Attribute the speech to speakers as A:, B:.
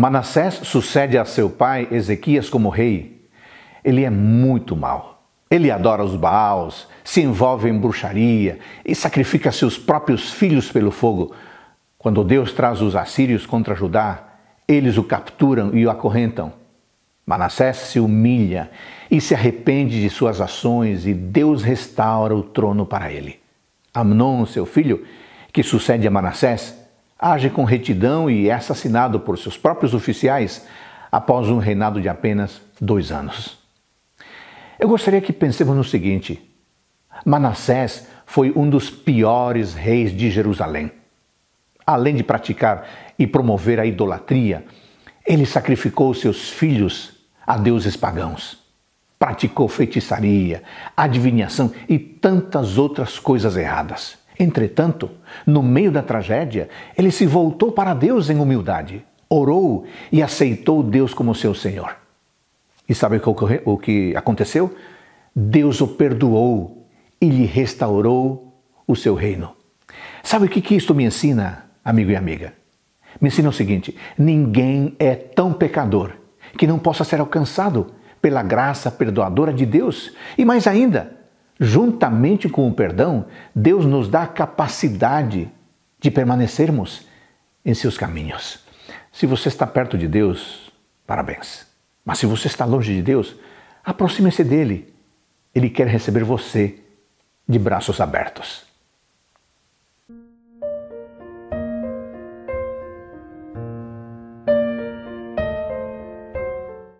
A: Manassés sucede a seu pai Ezequias como rei. Ele é muito mau. Ele adora os Baals, se envolve em bruxaria e sacrifica seus próprios filhos pelo fogo. Quando Deus traz os assírios contra Judá, eles o capturam e o acorrentam. Manassés se humilha e se arrepende de suas ações e Deus restaura o trono para ele. Amnon, seu filho, que sucede a Manassés, age com retidão e é assassinado por seus próprios oficiais após um reinado de apenas dois anos. Eu gostaria que pensemos no seguinte: Manassés foi um dos piores reis de Jerusalém. Além de praticar e promover a idolatria, ele sacrificou seus filhos a deuses pagãos. Praticou feitiçaria, adivinhação e tantas outras coisas erradas. Entretanto, no meio da tragédia, ele se voltou para Deus em humildade, orou e aceitou Deus como seu Senhor. E sabe o que aconteceu? Deus o perdoou e lhe restaurou o seu reino. Sabe o que, que isto me ensina, amigo e amiga? Me ensina o seguinte: ninguém é tão pecador que não possa ser alcançado pela graça perdoadora de Deus. E mais ainda, Juntamente com o perdão, Deus nos dá a capacidade de permanecermos em seus caminhos. Se você está perto de Deus, parabéns. Mas se você está longe de Deus, aproxime-se dele. Ele quer receber você de braços abertos.